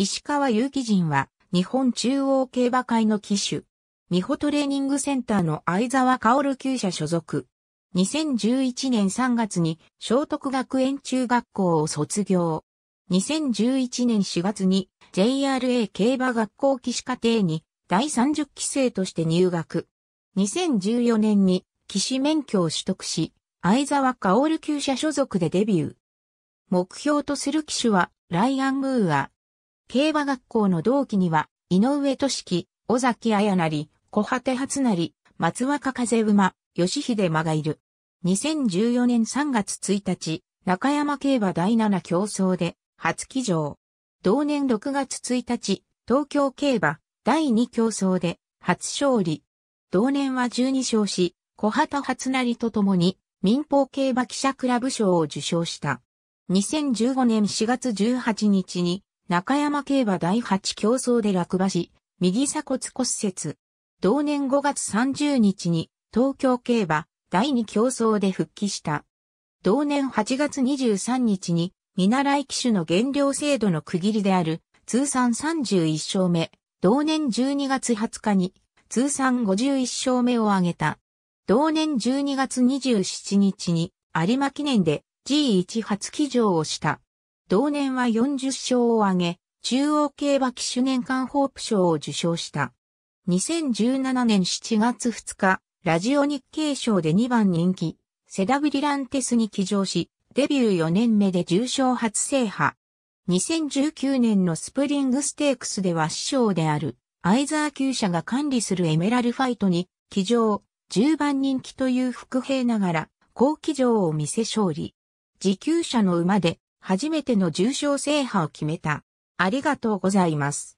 石川祐希人は、日本中央競馬会の騎手。美穂トレーニングセンターの相沢薫厩者所属。2011年3月に聖徳学園中学校を卒業。2011年4月に JRA 競馬学校騎士課程に第30期生として入学。2014年に騎士免許を取得し、相沢薫厩者所属でデビュー。目標とする騎手はライアン・ムーア、競馬学校の同期には、井上俊樹、尾崎綾成、小畑初成、松若風馬、吉秀馬がいる。2014年3月1日、中山競馬第7競争で、初騎乗。同年6月1日、東京競馬第2競争で、初勝利。同年は12勝し、小畑初成と共に、民放競馬記者クラブ賞を受賞した。2015年4月18日に、中山競馬第8競争で落馬し、右鎖骨骨折。同年5月30日に東京競馬第2競争で復帰した。同年8月23日に見習い機種の減量制度の区切りである通算31勝目、同年12月20日に通算51勝目を挙げた。同年12月27日に有馬記念で G1 初騎乗をした。同年は40勝を挙げ、中央競馬騎手年間ホープ賞を受賞した。2017年7月2日、ラジオ日経賞で2番人気、セダブリランテスに騎乗し、デビュー4年目で重賞初制覇。2019年のスプリングステークスでは師匠である、アイザー級者が管理するエメラルファイトに、騎乗、10番人気という副兵ながら、高騎乗を見せ勝利。自給者の馬で、初めての重賞制覇を決めた。ありがとうございます。